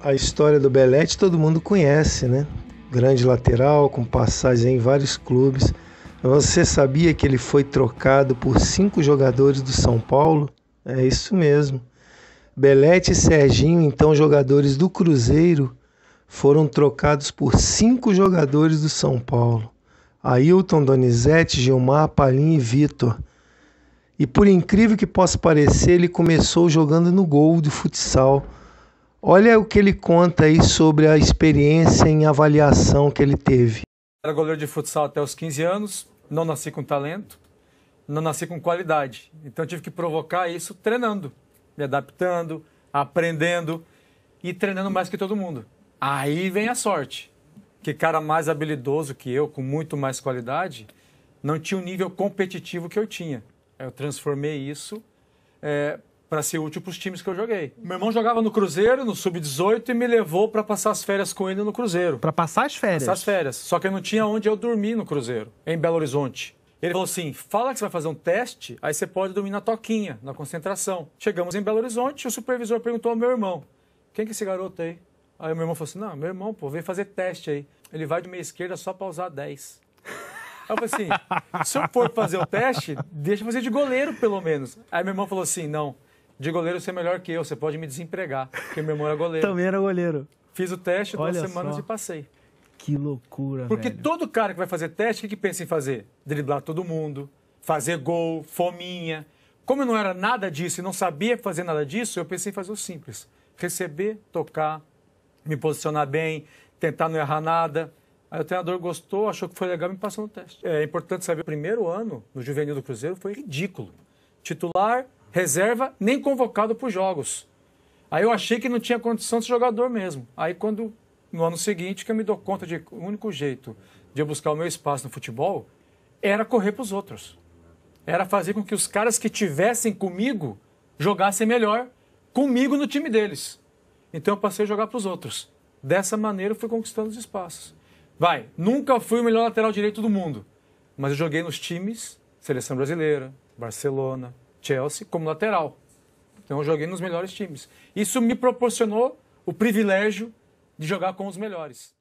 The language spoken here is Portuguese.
a história do Belete todo mundo conhece, né? Grande lateral, com passagens em vários clubes. Você sabia que ele foi trocado por cinco jogadores do São Paulo? É isso mesmo. Belete e Serginho, então jogadores do Cruzeiro, foram trocados por cinco jogadores do São Paulo: Ailton, Donizete, Gilmar, Palim e Vitor. E por incrível que possa parecer, ele começou jogando no gol do futsal Olha o que ele conta aí sobre a experiência em avaliação que ele teve. Era goleiro de futsal até os 15 anos, não nasci com talento, não nasci com qualidade. Então tive que provocar isso treinando, me adaptando, aprendendo e treinando mais que todo mundo. Aí vem a sorte. Que cara mais habilidoso que eu, com muito mais qualidade, não tinha o nível competitivo que eu tinha. Eu transformei isso é, para ser útil para os times que eu joguei. Meu irmão jogava no Cruzeiro, no Sub-18, e me levou para passar as férias com ele no Cruzeiro. Para passar as férias? Passar as férias. Só que eu não tinha onde eu dormir no Cruzeiro, em Belo Horizonte. Ele falou assim: fala que você vai fazer um teste, aí você pode dormir na toquinha, na concentração. Chegamos em Belo Horizonte, o supervisor perguntou ao meu irmão: quem que é esse garoto aí? Aí meu irmão falou assim: não, meu irmão, pô, vem fazer teste aí. Ele vai de meia esquerda só para usar 10. Eu falei assim: se eu for fazer o teste, deixa eu fazer de goleiro, pelo menos. Aí meu irmão falou assim: não, de goleiro ser melhor que eu, você pode me desempregar, porque meu irmão era goleiro. Também era goleiro. Fiz o teste, Olha duas semanas só. e passei. Que loucura, Porque velho. todo cara que vai fazer teste, o que, que pensa em fazer? Driblar todo mundo, fazer gol, fominha. Como eu não era nada disso e não sabia fazer nada disso, eu pensei em fazer o simples. Receber, tocar, me posicionar bem, tentar não errar nada. Aí o treinador gostou, achou que foi legal e me passou no teste. É importante saber, o primeiro ano no juvenil do Cruzeiro foi ridículo. Titular, reserva nem convocado para os jogos. Aí eu achei que não tinha condição de jogador mesmo. Aí quando no ano seguinte que eu me dou conta de que o único jeito de eu buscar o meu espaço no futebol era correr para os outros. Era fazer com que os caras que tivessem comigo jogassem melhor comigo no time deles. Então eu passei a jogar para os outros. Dessa maneira eu fui conquistando os espaços. Vai, nunca fui o melhor lateral direito do mundo, mas eu joguei nos times, seleção brasileira, Barcelona, Chelsea como lateral. Então eu joguei nos melhores times. Isso me proporcionou o privilégio de jogar com os melhores.